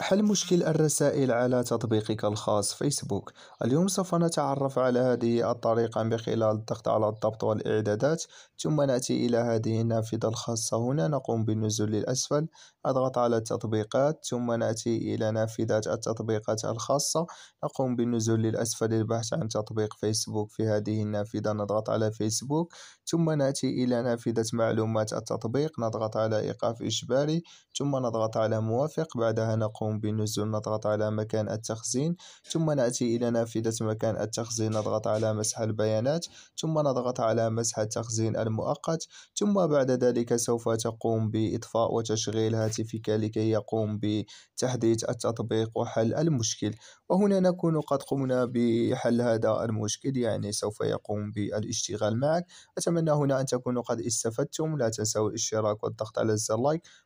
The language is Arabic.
حل مشكل الرسائل على تطبيقك الخاص فيسبوك اليوم سوف نتعرف على هذه الطريقة من خلال الضغط على الضبط والإعدادات ثم نأتي إلى هذه النافذة الخاصة هنا نقوم بالنزول للأسفل أضغط على التطبيقات ثم نأتي إلى نافذة التطبيقات الخاصة نقوم بالنزول للأسفل للبحث عن تطبيق فيسبوك في هذه النافذة نضغط على فيسبوك ثم نأتي إلى نافذة معلومات التطبيق نضغط على إيقاف إجباري ثم نضغط على موافق بعدها نقوم نقوم بنزول نضغط على مكان التخزين ثم نأتي إلى نافذة مكان التخزين نضغط على مسح البيانات ثم نضغط على مسح التخزين المؤقت ثم بعد ذلك سوف تقوم بإطفاء وتشغيل هاتفك لكي يقوم بتحديث التطبيق وحل المشكل وهنا نكون قد قمنا بحل هذا المشكل يعني سوف يقوم بالاشتغال معك أتمنى هنا أن تكونوا قد استفدتم لا تنسوا الاشتراك والضغط على زر لايك